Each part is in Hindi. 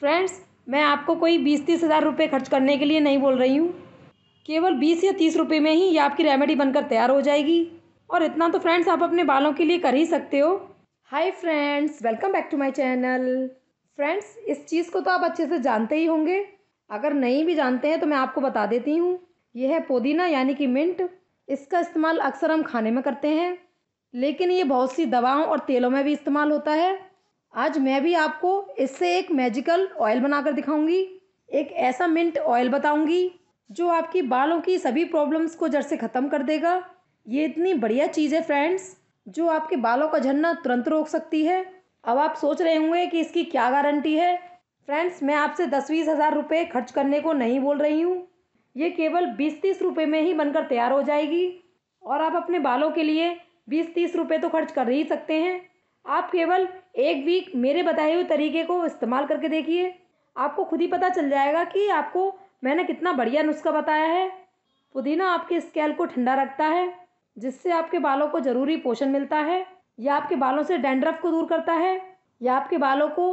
फ्रेंड्स मैं आपको कोई बीस तीस हज़ार रुपये खर्च करने के लिए नहीं बोल रही हूँ केवल बीस या तीस रुपये में ही ये आपकी रेमेडी बनकर तैयार हो जाएगी और इतना तो फ्रेंड्स आप अपने बालों के लिए कर ही सकते हो hi friends welcome back to my channel friends इस चीज़ को तो आप अच्छे से जानते ही होंगे अगर नहीं भी जानते हैं तो मैं आपको बता देती हूँ यह है पुदीना यानी कि मिंट इसका इस्तेमाल अक्सर हम खाने में करते हैं लेकिन ये बहुत सी दवाओं और तेलों में भी इस्तेमाल होता है आज मैं भी आपको इससे एक मैजिकल ऑयल बनाकर दिखाऊंगी एक ऐसा मिंट ऑयल बताऊंगी जो आपकी बालों की सभी प्रॉब्लम्स को जड़ से ख़त्म कर देगा ये इतनी बढ़िया चीज़ है फ्रेंड्स जो आपके बालों का झड़ना तुरंत रोक सकती है अब आप सोच रहे होंगे कि इसकी क्या गारंटी है फ्रेंड्स मैं आपसे दस बीस हज़ार रुपये खर्च करने को नहीं बोल रही हूँ ये केवल बीस तीस रुपये में ही बनकर तैयार हो जाएगी और आप अपने बालों के लिए बीस तीस रुपये तो खर्च कर ही सकते हैं आप केवल एक वीक मेरे बताए हुए तरीके को इस्तेमाल करके देखिए आपको खुद ही पता चल जाएगा कि आपको मैंने कितना बढ़िया नुस्खा बताया है पुदीना आपके स्केल को ठंडा रखता है जिससे आपके बालों को ज़रूरी पोषण मिलता है यह आपके बालों से डेंड्रफ को दूर करता है यह आपके बालों को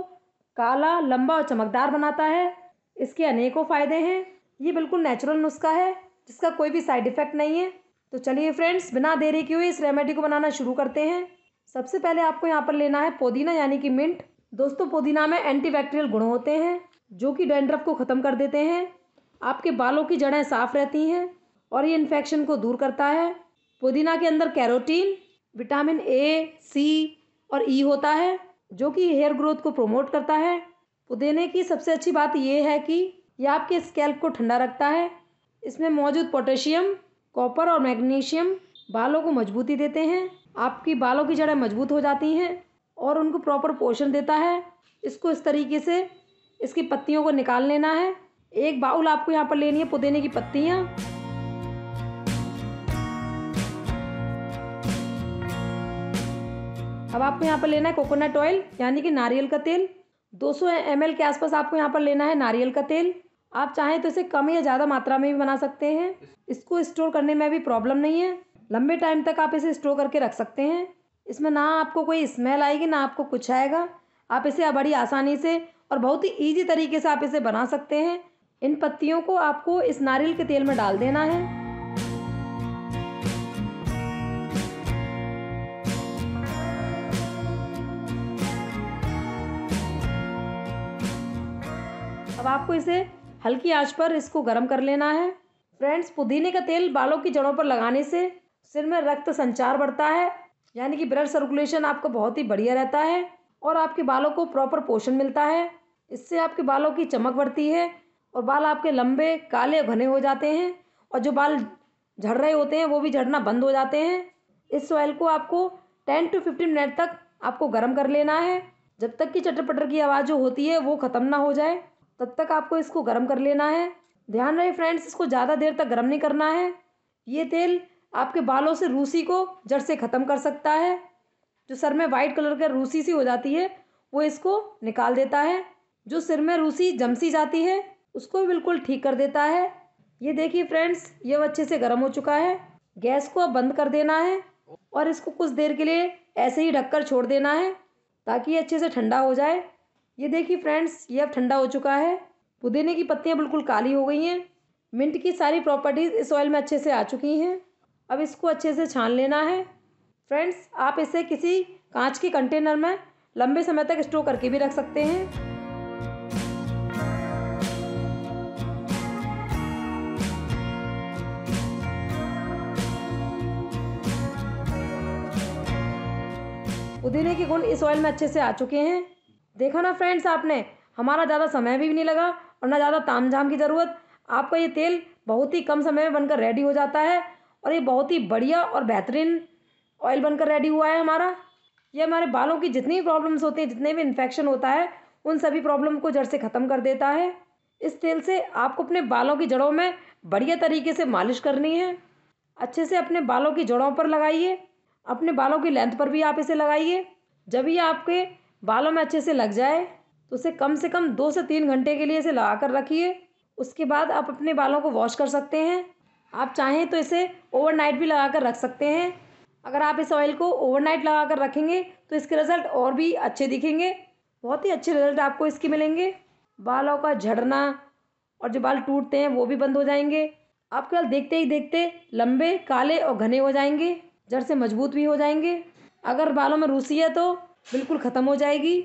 काला लंबा और चमकदार बनाता है इसके अनेकों फ़ायदे हैं ये बिल्कुल नेचुरल नुस्खा है जिसका कोई भी साइड इफ़ेक्ट नहीं है तो चलिए फ्रेंड्स बिना देरी के हुए इस रेमेडी को बनाना शुरू करते हैं सबसे पहले आपको यहाँ पर लेना है पुदीना यानी कि मिंट दोस्तों पुदीना में एंटीबैक्टीरियल गुण होते हैं जो कि डेंड्रफ को ख़त्म कर देते हैं आपके बालों की जड़ें साफ रहती हैं और ये इन्फेक्शन को दूर करता है पुदीना के अंदर कैरोटीन विटामिन ए सी और ई e होता है जो कि हेयर ग्रोथ को प्रोमोट करता है पुदीने की सबसे अच्छी बात यह है कि यह आपके स्कैल्प को ठंडा रखता है इसमें मौजूद पोटेशियम कॉपर और मैग्नीशियम बालों को मजबूती देते हैं आपकी बालों की जड़ें मजबूत हो जाती हैं और उनको प्रॉपर पोषण देता है इसको इस तरीके से इसकी पत्तियों को निकाल लेना है एक बाउल आपको यहाँ पर लेनी है पुदेने की पत्तियाँ अब आपको यहाँ पर लेना है कोकोनट ऑयल यानी कि नारियल का तेल 200 सौ के आसपास आपको यहाँ पर लेना है नारियल का तेल आप चाहें तो इसे कम या ज़्यादा मात्रा में भी बना सकते हैं इसको स्टोर करने में भी प्रॉब्लम नहीं है लंबे टाइम तक आप इसे स्टोर करके रख सकते हैं इसमें ना आपको कोई स्मेल आएगी ना आपको कुछ आएगा आप इसे बड़ी आसानी से और बहुत ही ईजी तरीके से आप इसे बना सकते हैं इन पत्तियों को आपको इस नारियल के तेल में डाल देना है अब आपको इसे हल्की आंच पर इसको गर्म कर लेना है फ्रेंड्स पुदीने का तेल बालों की जड़ों पर लगाने से सिर में रक्त संचार बढ़ता है यानी कि ब्लड सर्कुलेशन आपका बहुत ही बढ़िया रहता है और आपके बालों को प्रॉपर पोषण मिलता है इससे आपके बालों की चमक बढ़ती है और बाल आपके लंबे काले घने हो जाते हैं और जो बाल झड़ रहे होते हैं वो भी झड़ना बंद हो जाते हैं इस ऑयल को आपको टेन टू फिफ्टीन मिनट तक आपको गर्म कर लेना है जब तक कि चटरपटर की आवाज़ जो होती है वो ख़त्म ना हो जाए तब तक आपको इसको गर्म कर लेना है ध्यान रहे फ्रेंड्स इसको ज़्यादा देर तक गर्म नहीं करना है ये तेल आपके बालों से रूसी को जड़ से ख़त्म कर सकता है जो सर में वाइट कलर का रूसी सी हो जाती है वो इसको निकाल देता है जो सिर में रूसी जमसी जाती है उसको भी बिल्कुल ठीक कर देता है ये देखिए फ्रेंड्स ये अच्छे से गर्म हो चुका है गैस को अब बंद कर देना है और इसको कुछ देर के लिए ऐसे ही ढककर छोड़ देना है ताकि ये अच्छे से ठंडा हो जाए ये देखिए फ्रेंड्स ये अब ठंडा हो चुका है पुदीने की पत्तियाँ बिल्कुल काली हो गई हैं मिंट की सारी प्रॉपर्टीज़ इस ऑयल में अच्छे से आ चुकी हैं अब इसको अच्छे से छान लेना है फ्रेंड्स आप इसे किसी कांच के कंटेनर में लंबे समय तक स्टोर करके भी रख सकते हैं पुदीने के गुण इस ऑयल में अच्छे से आ चुके हैं देखा ना फ्रेंड्स आपने हमारा ज़्यादा समय भी नहीं लगा और ना ज़्यादा ताम झाम की ज़रूरत आपका ये तेल बहुत ही कम समय में बनकर रेडी हो जाता है और ये बहुत ही बढ़िया और बेहतरीन ऑयल बनकर रेडी हुआ है हमारा ये हमारे बालों की जितनी प्रॉब्लम्स होती हैं जितने भी इन्फेक्शन होता है उन सभी प्रॉब्लम को जड़ से ख़त्म कर देता है इस तेल से आपको अपने बालों की जड़ों में बढ़िया तरीके से मालिश करनी है अच्छे से अपने बालों की जड़ों पर लगाइए अपने बालों की लेंथ पर भी आप इसे लगाइए जब ये आपके बालों में अच्छे से लग जाए तो उसे कम से कम दो से तीन घंटे के लिए इसे लगा कर रखिए उसके बाद आप अपने बालों को वॉश कर सकते हैं आप चाहें तो इसे ओवरनाइट भी लगा कर रख सकते हैं अगर आप इस ऑयल को ओवरनाइट लगा कर रखेंगे तो इसके रिज़ल्ट और भी अच्छे दिखेंगे बहुत ही अच्छे रिज़ल्ट आपको इसके मिलेंगे बालों का झड़ना और जो बाल टूटते हैं वो भी बंद हो जाएंगे आप केवल देखते ही देखते लंबे काले और घने हो जाएंगे जड़ से मजबूत भी हो जाएंगे अगर बालों में रूसी है तो बिल्कुल ख़त्म हो जाएगी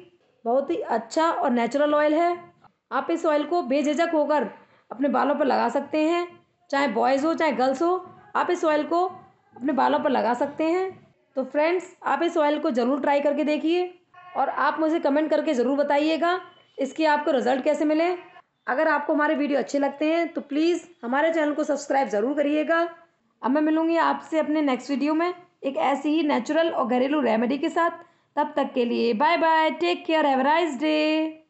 बहुत ही अच्छा और नेचुरल ऑयल है आप इस ऑयल को बेझिझक होकर अपने बालों पर लगा सकते हैं चाहे बॉयज़ हो चाहे गर्ल्स हो आप इस ऑयल को अपने बालों पर लगा सकते हैं तो फ्रेंड्स आप इस ऑयल को ज़रूर ट्राई करके देखिए और आप मुझे कमेंट करके ज़रूर बताइएगा इसके आपको रिज़ल्ट कैसे मिले अगर आपको हमारे वीडियो अच्छे लगते हैं तो प्लीज़ हमारे चैनल को सब्सक्राइब ज़रूर करिएगा अब मैं मिलूँगी आपसे अपने नेक्स्ट वीडियो में एक ऐसी ही नेचुरल और घरेलू रेमेडी के साथ तब तक के लिए bye bye take care have day